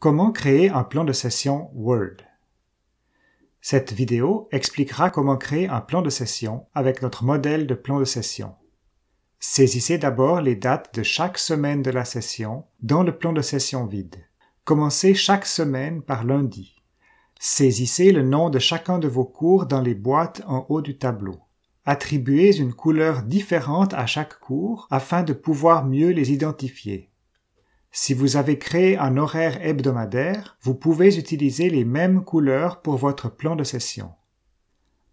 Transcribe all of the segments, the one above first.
Comment créer un plan de session Word Cette vidéo expliquera comment créer un plan de session avec notre modèle de plan de session. Saisissez d'abord les dates de chaque semaine de la session dans le plan de session vide. Commencez chaque semaine par lundi. Saisissez le nom de chacun de vos cours dans les boîtes en haut du tableau. Attribuez une couleur différente à chaque cours afin de pouvoir mieux les identifier. Si vous avez créé un horaire hebdomadaire, vous pouvez utiliser les mêmes couleurs pour votre plan de session.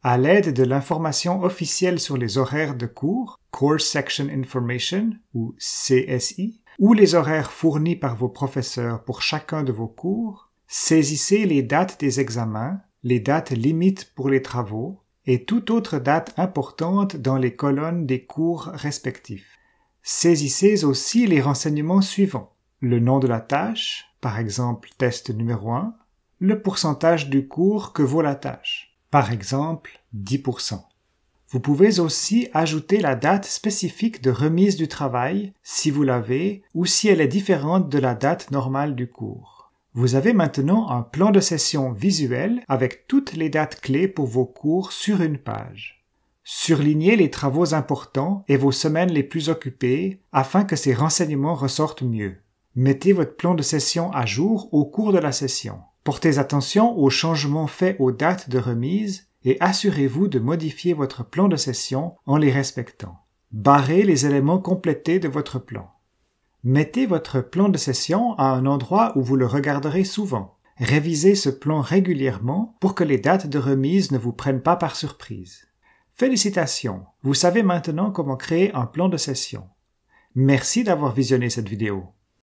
À l'aide de l'information officielle sur les horaires de cours, Course Section Information ou CSI, ou les horaires fournis par vos professeurs pour chacun de vos cours, saisissez les dates des examens, les dates limites pour les travaux et toute autre date importante dans les colonnes des cours respectifs. Saisissez aussi les renseignements suivants le nom de la tâche, par exemple test numéro 1, le pourcentage du cours que vaut la tâche, par exemple 10%. Vous pouvez aussi ajouter la date spécifique de remise du travail, si vous l'avez, ou si elle est différente de la date normale du cours. Vous avez maintenant un plan de session visuel avec toutes les dates clés pour vos cours sur une page. Surlignez les travaux importants et vos semaines les plus occupées afin que ces renseignements ressortent mieux. Mettez votre plan de session à jour au cours de la session. Portez attention aux changements faits aux dates de remise et assurez-vous de modifier votre plan de session en les respectant. Barrez les éléments complétés de votre plan. Mettez votre plan de session à un endroit où vous le regarderez souvent. Révisez ce plan régulièrement pour que les dates de remise ne vous prennent pas par surprise. Félicitations, vous savez maintenant comment créer un plan de session. Merci d'avoir visionné cette vidéo.